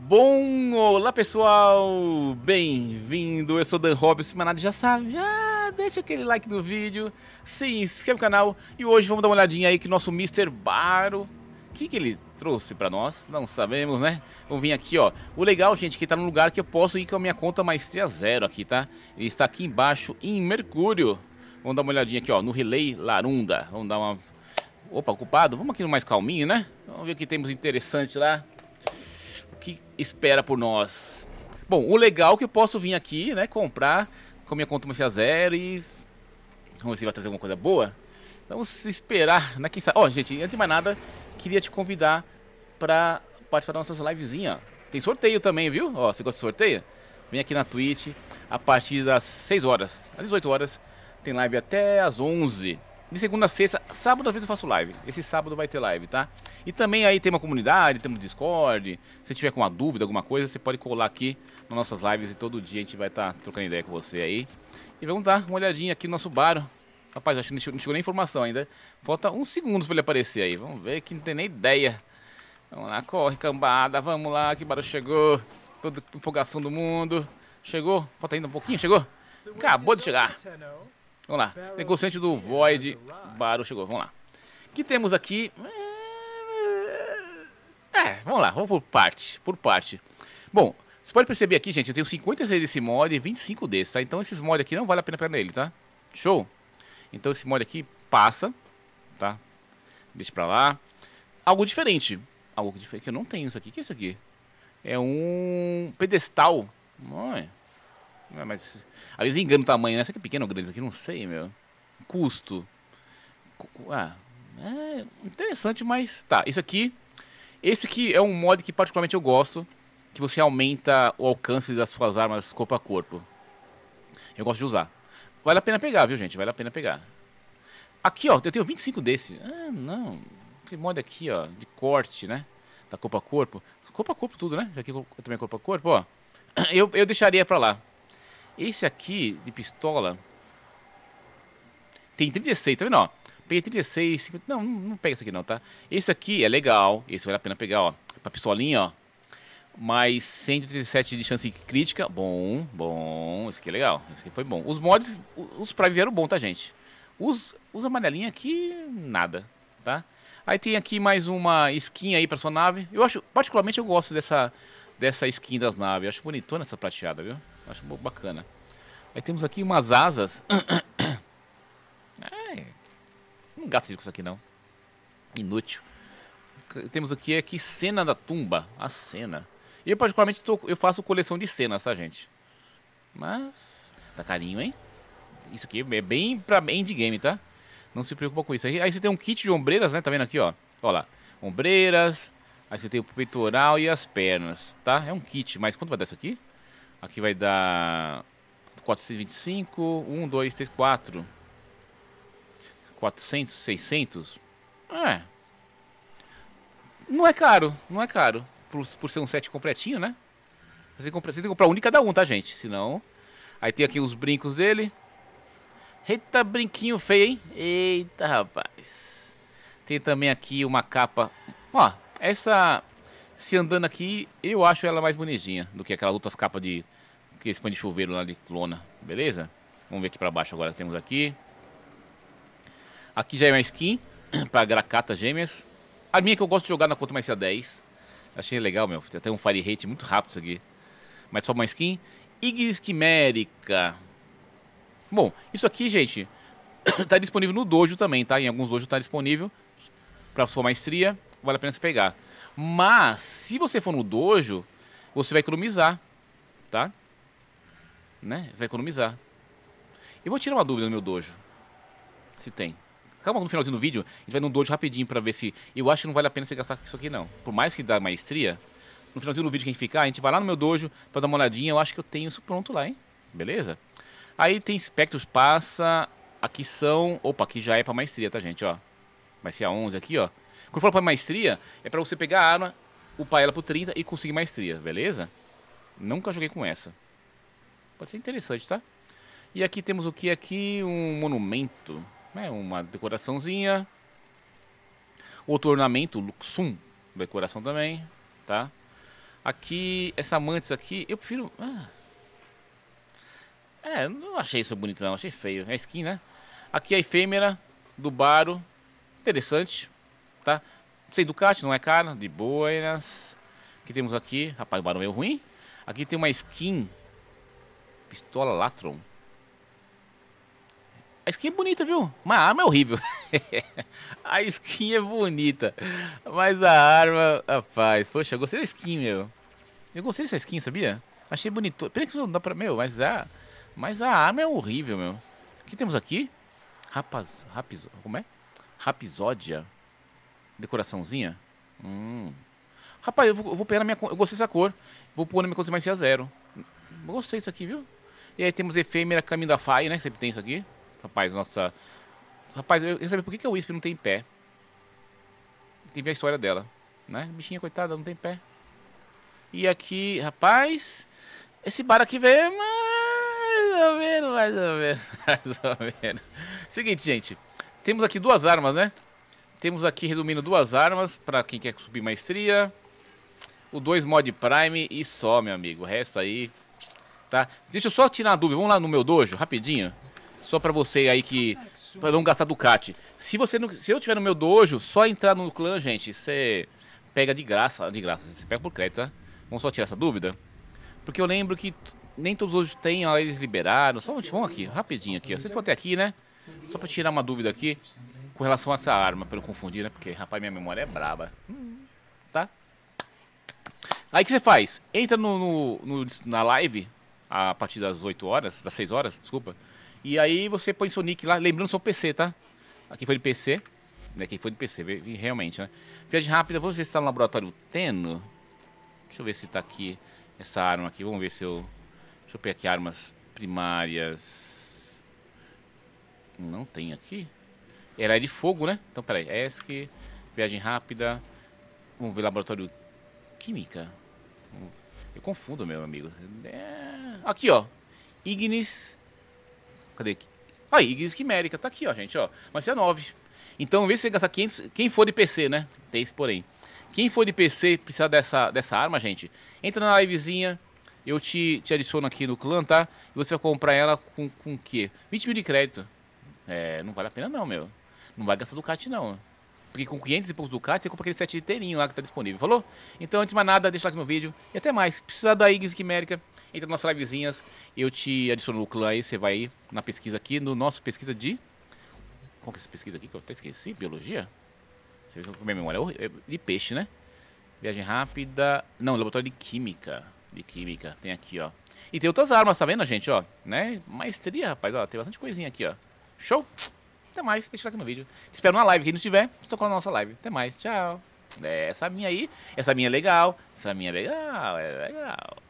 Bom, olá pessoal, bem-vindo, eu sou Dan Robson, Manado já sabe, já deixa aquele like no vídeo, se inscreve no canal e hoje vamos dar uma olhadinha aí que nosso Mr. Baro, o que, que ele trouxe para nós? Não sabemos, né? Vamos vir aqui, ó, o legal, gente, é que tá num lugar que eu posso ir com a minha conta maestria zero aqui, tá? Ele está aqui embaixo em Mercúrio, vamos dar uma olhadinha aqui, ó, no Relay Larunda, vamos dar uma... Opa, ocupado, vamos aqui no mais calminho, né? Vamos ver o que temos interessante lá que espera por nós? Bom, o legal é que eu posso vir aqui, né, comprar com minha conta a zero e... Vamos ver se vai trazer alguma coisa boa. Vamos esperar, né, quem sabe... Ó, oh, gente, antes de mais nada, queria te convidar para participar da nossa livezinha. Tem sorteio também, viu? Ó, você gosta de sorteio? Vem aqui na Twitch a partir das 6 horas, às 18 horas. Tem live até às 11. De segunda a sexta, sábado às vezes eu faço live. Esse sábado vai ter live, tá? E também aí tem uma comunidade, temos Discord. Se tiver com uma dúvida, alguma coisa, você pode colar aqui nas nossas lives e todo dia a gente vai estar tá trocando ideia com você aí. E vamos dar uma olhadinha aqui no nosso bar. Rapaz, acho que não chegou, nem informação ainda. Falta uns segundos para ele aparecer aí. Vamos ver que não tem nem ideia. Vamos lá, corre, cambada. Vamos lá, que barulho chegou. Toda empolgação do mundo. Chegou? Falta ainda um pouquinho? Chegou? Acabou de chegar. Vamos lá. Negociante do Void Baro chegou. Vamos lá. O que temos aqui? É, vamos lá. Vamos por parte. Por parte. Bom, você pode perceber aqui, gente, eu tenho 56 desse mod e 25 desse, tá? Então esses mods aqui não vale a pena pegar nele, tá? Show? Então esse mod aqui passa, tá? Deixa pra lá. Algo diferente. Algo diferente que eu não tenho isso aqui. O que é isso aqui? É um pedestal. Mãe mas. Às vezes engano o tamanho, né? Será que é pequeno ou grande isso aqui? Não sei, meu. Custo. Ah, é interessante, mas. Tá, isso aqui. Esse aqui é um mod que particularmente eu gosto. Que você aumenta o alcance das suas armas corpo a corpo. Eu gosto de usar. Vale a pena pegar, viu, gente? Vale a pena pegar. Aqui, ó, eu tenho 25 desse. Ah, não. Esse mod aqui, ó, de corte, né? Da corpo a corpo. Corpo a corpo tudo, né? Isso aqui também é corpo a corpo, ó. Eu, eu deixaria pra lá. Esse aqui de pistola tem 36, tá vendo? Ó, peguei 36, 50, não, não pega esse aqui não, tá? Esse aqui é legal, esse vale a pena pegar, ó, pra pistolinha, ó. Mais 137 de chance crítica, bom, bom, esse aqui é legal, esse aqui foi bom. Os mods, os Prime vieram bom, tá, gente? Os, os amarelinhos aqui, nada, tá? Aí tem aqui mais uma skin aí pra sua nave. Eu acho, particularmente eu gosto dessa, dessa skin das naves, eu acho bonitona essa prateada, viu? Acho bacana. Aí temos aqui umas asas. é, não gasto com isso aqui não. Inútil. Temos aqui aqui é cena da tumba. A cena. Eu particularmente tô, eu faço coleção de cenas, tá gente? Mas... Tá carinho, hein? Isso aqui é bem pra endgame, tá? Não se preocupa com isso. Aí, aí você tem um kit de ombreiras, né? Tá vendo aqui, ó? Ó lá. Ombreiras. Aí você tem o peitoral e as pernas, tá? É um kit. Mas quanto vai dar isso aqui? Aqui vai dar 425, 1, 2, 3, 4. 400, 600. É. Não é caro, não é caro. Por, por ser um set completinho, né? Você tem, você tem que comprar um de cada um, tá, gente? Senão... Aí tem aqui os brincos dele. Eita, brinquinho feio, hein? Eita, rapaz. Tem também aqui uma capa. Ó, essa se andando aqui, eu acho ela mais bonitinha do que aquelas outras capas de. Que esse pano de chuveiro lá de clona, beleza? Vamos ver aqui pra baixo agora. Temos aqui. Aqui já é uma skin pra Gracata Gêmeas. A minha que eu gosto de jogar na conta mais C 10. Achei legal, meu. Tem até um fire rate muito rápido isso aqui. Mas só uma skin. Ignis Quimérica. Bom, isso aqui, gente, tá disponível no dojo também, tá? Em alguns dojos tá disponível. Pra sua maestria, vale a pena você pegar. Mas, se você for no dojo, você vai economizar, tá? Né? Vai economizar. Eu vou tirar uma dúvida no meu dojo. Se tem. Calma, no finalzinho do vídeo, a gente vai no dojo rapidinho pra ver se... Eu acho que não vale a pena você gastar com isso aqui, não. Por mais que dá maestria, no finalzinho do vídeo que a gente ficar, a gente vai lá no meu dojo pra dar uma olhadinha. Eu acho que eu tenho isso pronto lá, hein? Beleza? Aí tem espectros, passa... Aqui são... Opa, aqui já é pra maestria, tá, gente? Ó. Vai ser a 11 aqui, ó. Quando eu falo pra maestria, é para você pegar a arma, upar ela pro 30 e conseguir maestria, beleza? Nunca joguei com essa. Pode ser interessante, tá? E aqui temos o que aqui? Um monumento. Né? Uma decoraçãozinha. Outro ornamento, Luxum. Decoração também, tá? Aqui, essa mantis aqui, eu prefiro... Ah. É, não achei isso bonito não, achei feio. É skin, né? Aqui a efêmera do Baro. Interessante tá? Sem Ducati, não é cara, de boinas. O que temos aqui? Rapaz, o barão é ruim. Aqui tem uma skin. Pistola Latron. A skin é bonita, viu? Mas a arma é horrível. a skin é bonita. Mas a arma, rapaz. Poxa, eu gostei da skin, meu. Eu gostei dessa skin, sabia? Achei bonito. Pena que não dá pra. Meu, mas a. Mas a arma é horrível, meu. O que temos aqui? Rapaz. Rapiz, como é? Rapisódia. Decoraçãozinha? Hum. Rapaz, eu vou, eu vou pegar na minha. Eu gostei dessa cor. Vou pôr na minha a zero. Eu gostei disso aqui, viu? E aí temos efêmera caminho da faia, né? Sempre tem isso aqui. Rapaz, nossa. Rapaz, eu quero saber por que, que a Wisp não tem pé. Tem ver a história dela, né? Bichinha, coitada, não tem pé. E aqui, rapaz. Esse bar aqui vem mais ou menos, mais ou menos, mais ou menos. Seguinte, gente. Temos aqui duas armas, né? Temos aqui, resumindo, duas armas para quem quer subir maestria. O 2 mod Prime e só, meu amigo. O resto aí, tá? Deixa eu só tirar a dúvida. Vamos lá no meu dojo, rapidinho. Só pra você aí que... Pra não gastar Ducati. Se você não... Se eu tiver no meu dojo, só entrar no clã, gente, você pega de graça. De graça, você pega por crédito, tá? Vamos só tirar essa dúvida. Porque eu lembro que nem todos os dojos têm, ó, eles liberaram. Só vamos aqui, rapidinho aqui, ó. Vocês até aqui, né? Só pra tirar uma dúvida aqui com relação a essa arma, pelo confundir, né? Porque, rapaz, minha memória é braba. Hum, tá? Aí o que você faz? Entra no, no, no, na live, a partir das 8 horas, das 6 horas, desculpa. E aí você põe seu nick lá, lembrando seu PC, tá? Aqui foi de PC, né? Quem foi de PC, realmente, né? Viagem rápida, vamos ver se tá no laboratório Teno. Deixa eu ver se tá aqui essa arma aqui. Vamos ver se eu. Deixa eu pegar aqui armas primárias. Não tem aqui? Ela é de fogo, né? Então, peraí. ESC, viagem rápida. Vamos ver laboratório química. Eu confundo, meu amigo. É... Aqui, ó. Ignis. Cadê? Ah, Ignis Quimérica. Tá aqui, ó, gente, ó. Mas é 9. Então, vê se você gasta 500. Quem for de PC, né? Tem esse porém. Quem for de PC precisar dessa, dessa arma, gente, entra na livezinha. Eu te, te adiciono aqui no clã, tá? E você vai comprar ela com o com quê? 20 mil de crédito. É, não vale a pena não, meu. Não vai gastar Ducati, não. Porque com 500 e poucos Ducati, você compra aquele set inteirinho lá que está disponível, falou? Então, antes de mais nada, deixa o like no vídeo e até mais. Precisa da Ignis Quimérica, entra nas nossas livezinhas, eu te adiciono no clã aí, você vai na pesquisa aqui, no nosso pesquisa de... Qual que é essa pesquisa aqui que eu até esqueci? Biologia? Você viu minha memória? É, é de peixe, né? Viagem rápida... Não, laboratório de química. De química, tem aqui, ó. E tem outras armas, tá vendo, gente, ó? Né? Maestria, rapaz, ó, tem bastante coisinha aqui, ó. Show! Até mais, deixa o like no vídeo. Te espero na live. Quem não tiver, estou com a nossa live. Até mais, tchau. Essa minha aí, essa minha é legal. Essa minha é legal, é legal.